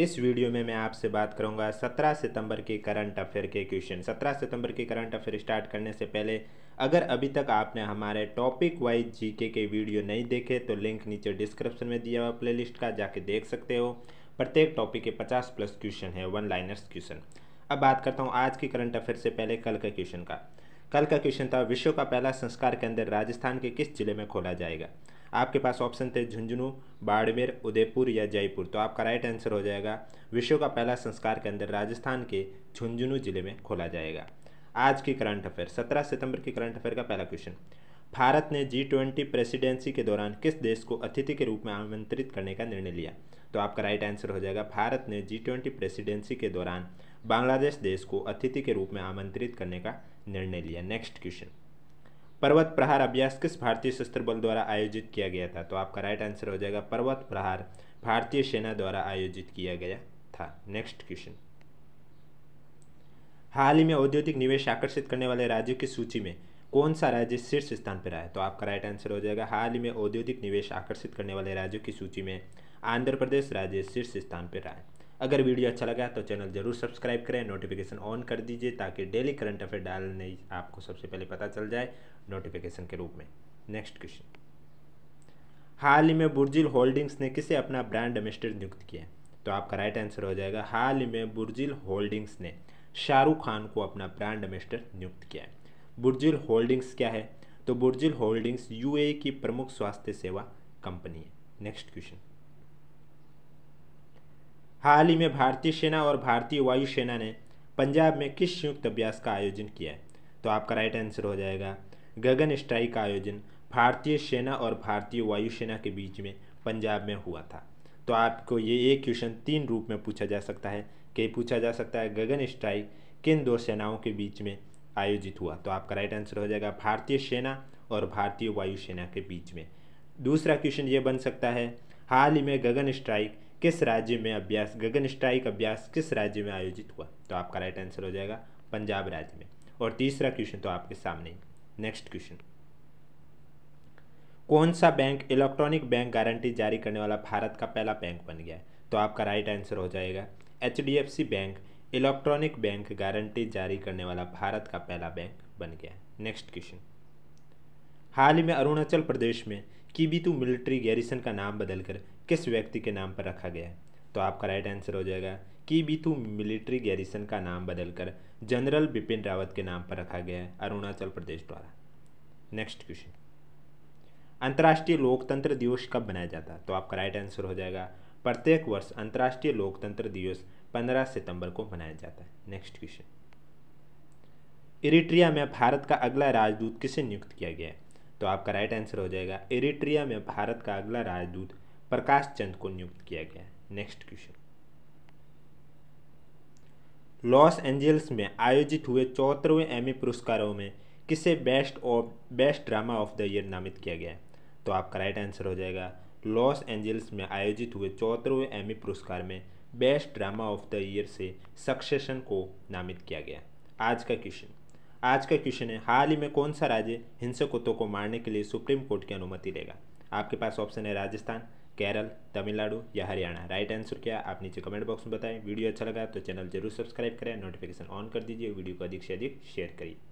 इस वीडियो में मैं आपसे बात करूंगा 17 सितंबर के करंट अफेयर के क्वेश्चन 17 सितंबर के करंट अफेयर स्टार्ट करने से पहले अगर अभी तक आपने हमारे टॉपिक वाइज जीके के वीडियो नहीं देखे तो लिंक नीचे डिस्क्रिप्शन में दिया हुआ प्लेलिस्ट का जाके देख सकते हो प्रत्येक टॉपिक के 50 प्लस क्वेश्चन है वन लाइनर्स क्वेश्चन अब बात करता हूँ आज के करंट अफेयर से पहले कल का क्वेश्चन का कल का क्वेश्चन था विश्व का पहला संस्कार केंद्र राजस्थान के किस जिले में खोला जाएगा आपके पास ऑप्शन थे झुंझुनू बाड़मेर उदयपुर या जयपुर तो आपका राइट आंसर हो जाएगा विश्व का पहला संस्कार केंद्र राजस्थान के झुंझुनू जिले में खोला जाएगा आज की करंट अफेयर सत्रह सितंबर की करंट अफेयर का पहला क्वेश्चन भारत ने जी ट्वेंटी प्रेसिडेंसी के दौरान किस देश को अतिथि के रूप में आमंत्रित करने का निर्णय लिया तो आपका राइट आंसर हो जाएगा भारत ने जी ट्वेंटी प्रेसिडेंसी के दौरान बांग्लादेश देश को अतिथि के रूप में आमंत्रित करने का निर्णय लिया नेक्स्ट क्वेश्चन पर्वत प्रहार अभ्यास किस भारतीय शस्त्र बल द्वारा आयोजित किया गया था तो आपका राइट आंसर हो जाएगा पर्वत प्रहार भारतीय सेना द्वारा आयोजित किया गया था नेक्स्ट क्वेश्चन हाल ही में औद्योगिक निवेश आकर्षित करने वाले राज्यों की सूची में कौन सा राज्य शीर्ष स्थान पर आया तो आपका राइट आंसर हो जाएगा हाल ही में औद्योगिक निवेश आकर्षित करने वाले राज्यों की सूची में आंध्र प्रदेश राज्य शीर्ष स्थान पर रहा है अगर वीडियो अच्छा लगा तो चैनल जरूर सब्सक्राइब करें नोटिफिकेशन ऑन कर दीजिए ताकि डेली करंट अफेयर डालने आपको सबसे पहले पता चल जाए नोटिफिकेशन के रूप में नेक्स्ट क्वेश्चन हाल ही में बुर्जिल होल्डिंग्स ने किसे अपना ब्रांड एम्बेसडर नियुक्त किया तो आपका राइट आंसर हो जाएगा हाल ही में बुर्जिल होल्डिंग्स ने शाहरुख खान को अपना ब्रांड एम्बेसडर नियुक्त किया है बुर्जिल होल्डिंग्स क्या है तो बुर्जिल होल्डिंग्स यूएई की प्रमुख स्वास्थ्य सेवा कंपनी है नेक्स्ट क्वेश्चन हाल ही में भारतीय सेना और भारतीय वायुसेना ने पंजाब में किस संयुक्त अभ्यास का आयोजन किया है तो आपका राइट आंसर हो जाएगा गगन स्ट्राइक का आयोजन भारतीय सेना और भारतीय वायुसेना के बीच में पंजाब में हुआ था तो आपको ये एक क्वेश्चन तीन रूप में पूछा जा सकता है कि पूछा जा सकता है गगन स्ट्राइक किन दो सेनाओं के बीच में आयोजित हुआ तो आपका राइट आंसर हो जाएगा भारतीय सेना और भारतीय वायुसेना के बीच में दूसरा क्वेश्चन ये बन सकता है हाल ही में गगन स्ट्राइक किस राज्य में अभ्यास गगन स्ट्राइक अभ्यास किस राज्य में आयोजित हुआ तो आपका राइट आंसर हो जाएगा पंजाब राज्य में और तीसरा क्वेश्चन तो आपके सामने नेक्स्ट क्वेश्चन कौन सा बैंक इलेक्ट्रॉनिक बैंक गारंटी जारी करने वाला भारत का पहला बैंक बन गया है तो आपका राइट आंसर हो जाएगा H bank electronic bank guarantee जारी करने वाला भारत का पहला बैंक बन गया है नेक्स्ट क्वेश्चन हाल ही में अरुणाचल प्रदेश में कीबितु मिलिट्री गैरिसन का नाम बदलकर किस व्यक्ति के नाम पर रखा गया है तो आपका राइट आंसर हो जाएगा कीबितु मिलिट्री गैरिसन का नाम बदलकर जनरल बिपिन रावत के नाम पर रखा गया है अरुणाचल प्रदेश द्वारा नेक्स्ट क्वेश्चन अंतर्राष्ट्रीय लोकतंत्र दिवस कब मनाया जाता है तो आपका राइट आंसर हो जाएगा प्रत्येक वर्ष अंतर्राष्ट्रीय लोकतंत्र दिवस पंद्रह सितंबर को मनाया जाता है नेक्स्ट क्वेश्चन इरिट्रिया में भारत का अगला राजदूत किसे नियुक्त किया गया है तो आपका राइट आंसर हो जाएगा एरिट्रिया में भारत का अगला राजदूत प्रकाश चंद को नियुक्त किया गया नेक्स्ट क्वेश्चन लॉस एंजल्स में आयोजित हुए चौथवें एमी पुरस्कारों में किसे best of best drama of the year नामित किया गया तो आपका राइट आंसर हो जाएगा लॉस एंजल्स में आयोजित हुए चौथवें एमी पुरस्कार में best drama of the year से सक्सेशन को नामित किया गया आज का क्वेश्चन आज का क्वेश्चन है हाल ही में कौन सा राज्य हिंसक कुत्तों को मारने के लिए सुप्रीम कोर्ट की अनुमति देगा आपके पास ऑप्शन है राजस्थान केरल तमिलनाडु या हरियाणा राइट आंसर क्या आप नीचे कमेंट बॉक्स में बताएं वीडियो अच्छा लगा तो चैनल जरूर सब्सक्राइब करें नोटिफिकेशन ऑन कर दीजिए वीडियो को अधिक से अधिक शेयर करिए